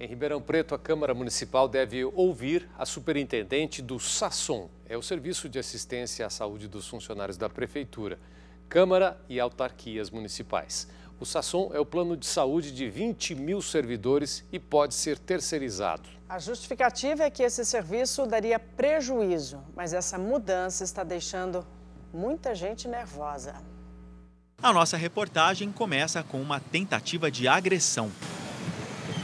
Em Ribeirão Preto, a Câmara Municipal deve ouvir a superintendente do SASOM, é o Serviço de Assistência à Saúde dos Funcionários da Prefeitura, Câmara e autarquias municipais. O SASOM é o plano de saúde de 20 mil servidores e pode ser terceirizado. A justificativa é que esse serviço daria prejuízo, mas essa mudança está deixando muita gente nervosa. A nossa reportagem começa com uma tentativa de agressão.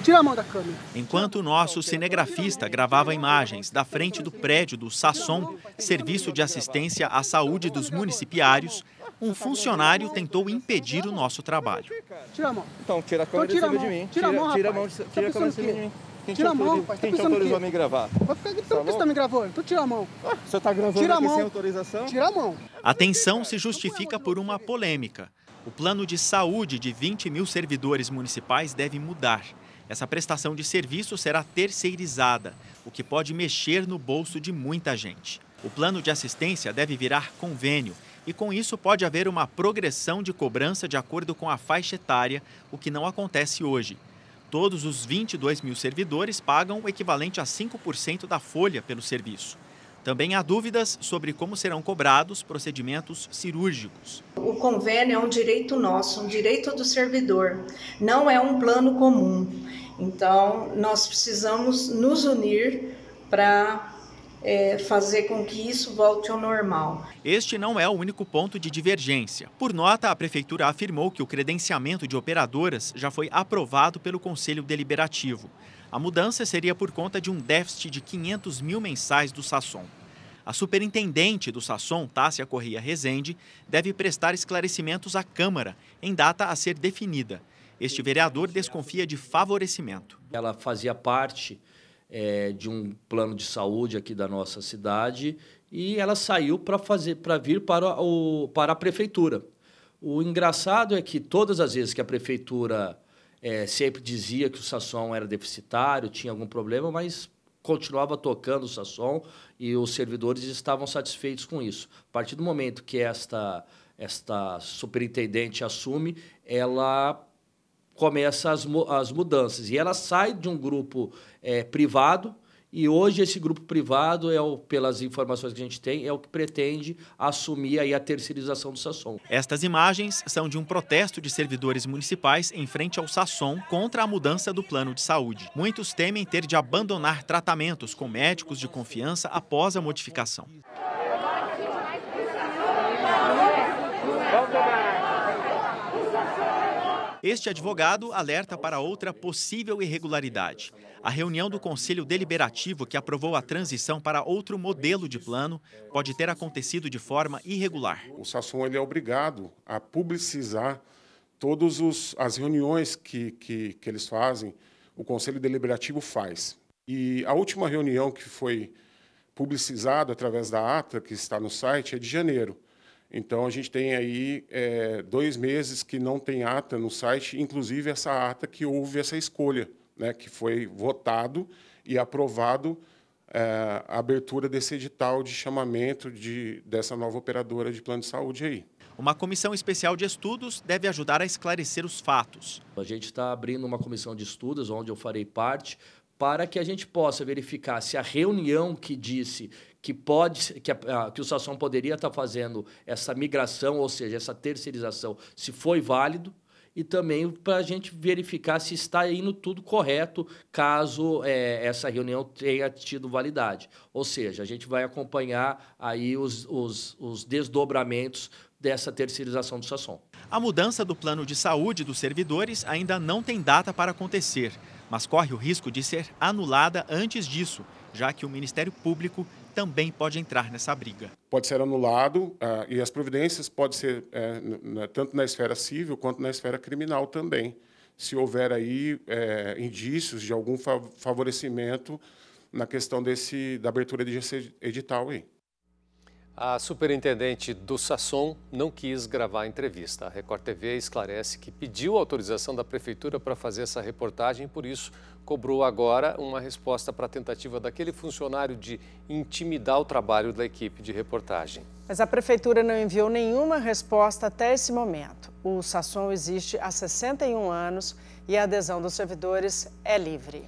Tira a mão da câmera. Enquanto o nosso cinegrafista gravava imagens da frente do prédio do SASSOM, Serviço de Assistência à Saúde dos Municipiários, um funcionário tentou impedir o nosso trabalho. Tira a mão. Então, tira a então, câmera então, de mim. Tira a mão, Tira a mão, tá tira a câmera de mim. Quem tira a mão, rapaz. Quem tá te autorizou a me gravar? Vai ficar gritando tá que você tá me gravando. Tu então, tira a mão. Ah, você tá gravando tira a mão. sem autorização? Tira a mão. A tensão se justifica por uma polêmica. O plano de saúde de 20 mil servidores municipais deve mudar essa prestação de serviço será terceirizada, o que pode mexer no bolso de muita gente. O plano de assistência deve virar convênio e, com isso, pode haver uma progressão de cobrança de acordo com a faixa etária, o que não acontece hoje. Todos os 22 mil servidores pagam o equivalente a 5% da folha pelo serviço. Também há dúvidas sobre como serão cobrados procedimentos cirúrgicos. O convênio é um direito nosso, um direito do servidor, não é um plano comum. Então, nós precisamos nos unir para é, fazer com que isso volte ao normal. Este não é o único ponto de divergência. Por nota, a Prefeitura afirmou que o credenciamento de operadoras já foi aprovado pelo Conselho Deliberativo. A mudança seria por conta de um déficit de 500 mil mensais do Sasson. A superintendente do Sasson, Tássia Corrêa Rezende, deve prestar esclarecimentos à Câmara, em data a ser definida. Este vereador desconfia de favorecimento. Ela fazia parte é, de um plano de saúde aqui da nossa cidade e ela saiu para fazer para vir para, o, para a prefeitura. O engraçado é que todas as vezes que a prefeitura é, sempre dizia que o Sasson era deficitário, tinha algum problema, mas continuava tocando o Sasson e os servidores estavam satisfeitos com isso. A partir do momento que esta, esta superintendente assume, ela começa as, as mudanças. E ela sai de um grupo é, privado, e hoje esse grupo privado, é o, pelas informações que a gente tem, é o que pretende assumir aí a terceirização do Sasson. Estas imagens são de um protesto de servidores municipais em frente ao Sasson contra a mudança do plano de saúde. Muitos temem ter de abandonar tratamentos com médicos de confiança após a modificação. Vamos este advogado alerta para outra possível irregularidade. A reunião do Conselho Deliberativo que aprovou a transição para outro modelo de plano pode ter acontecido de forma irregular. O Sasson ele é obrigado a publicizar todas as reuniões que, que, que eles fazem, o Conselho Deliberativo faz. E a última reunião que foi publicizada através da ata, que está no site, é de janeiro. Então, a gente tem aí é, dois meses que não tem ata no site, inclusive essa ata que houve essa escolha, né, que foi votado e aprovado é, a abertura desse edital de chamamento de, dessa nova operadora de plano de saúde aí. Uma comissão especial de estudos deve ajudar a esclarecer os fatos. A gente está abrindo uma comissão de estudos, onde eu farei parte, para que a gente possa verificar se a reunião que disse que pode que, a, que o Sasson poderia estar fazendo essa migração, ou seja, essa terceirização, se foi válido, e também para a gente verificar se está indo tudo correto, caso é, essa reunião tenha tido validade. Ou seja, a gente vai acompanhar aí os, os, os desdobramentos dessa terceirização do Sasson. A mudança do plano de saúde dos servidores ainda não tem data para acontecer, mas corre o risco de ser anulada antes disso já que o Ministério Público também pode entrar nessa briga. Pode ser anulado ah, e as providências podem ser eh, tanto na esfera civil quanto na esfera criminal também, se houver aí é, indícios de algum favorecimento na questão desse, da abertura de edital aí. A superintendente do Sasson não quis gravar a entrevista. A Record TV esclarece que pediu autorização da prefeitura para fazer essa reportagem, por isso cobrou agora uma resposta para a tentativa daquele funcionário de intimidar o trabalho da equipe de reportagem. Mas a prefeitura não enviou nenhuma resposta até esse momento. O Sasson existe há 61 anos e a adesão dos servidores é livre.